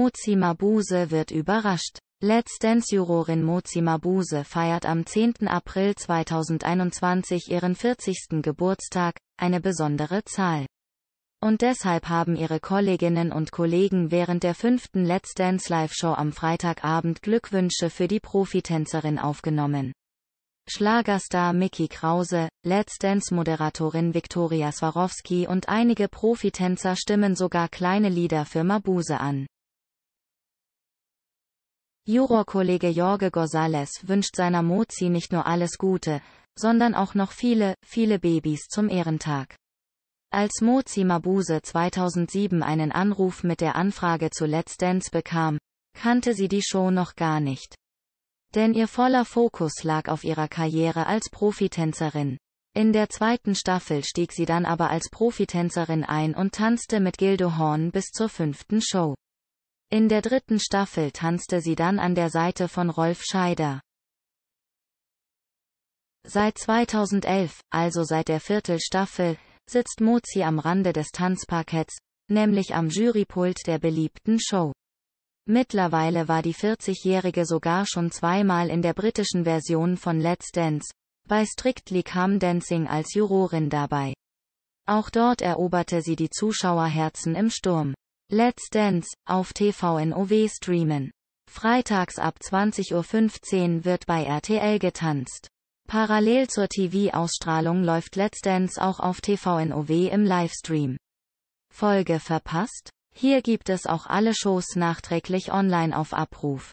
Mozi Mabuse wird überrascht. Let's Dance Jurorin Mozi Mabuse feiert am 10. April 2021 ihren 40. Geburtstag, eine besondere Zahl. Und deshalb haben ihre Kolleginnen und Kollegen während der fünften Let's Dance Live Show am Freitagabend Glückwünsche für die Profitänzerin aufgenommen. Schlagerstar Mickey Krause, Let's Dance-Moderatorin Viktoria Swarovski und einige Profitänzer stimmen sogar kleine Lieder für Mabuse an. Jurorkollege Jorge González wünscht seiner Mozi nicht nur alles Gute, sondern auch noch viele, viele Babys zum Ehrentag. Als Mozi Mabuse 2007 einen Anruf mit der Anfrage zu Let's Dance bekam, kannte sie die Show noch gar nicht. Denn ihr voller Fokus lag auf ihrer Karriere als Profitänzerin. In der zweiten Staffel stieg sie dann aber als Profitänzerin ein und tanzte mit Gildo Horn bis zur fünften Show. In der dritten Staffel tanzte sie dann an der Seite von Rolf Scheider. Seit 2011, also seit der Viertelstaffel, sitzt Mozi am Rande des Tanzparketts, nämlich am Jurypult der beliebten Show. Mittlerweile war die 40-Jährige sogar schon zweimal in der britischen Version von Let's Dance, bei Strictly Come Dancing als Jurorin dabei. Auch dort eroberte sie die Zuschauerherzen im Sturm. Let's Dance auf TVNOW streamen. Freitags ab 20.15 Uhr wird bei RTL getanzt. Parallel zur TV-Ausstrahlung läuft Let's Dance auch auf TVNOW im Livestream. Folge verpasst? Hier gibt es auch alle Shows nachträglich online auf Abruf.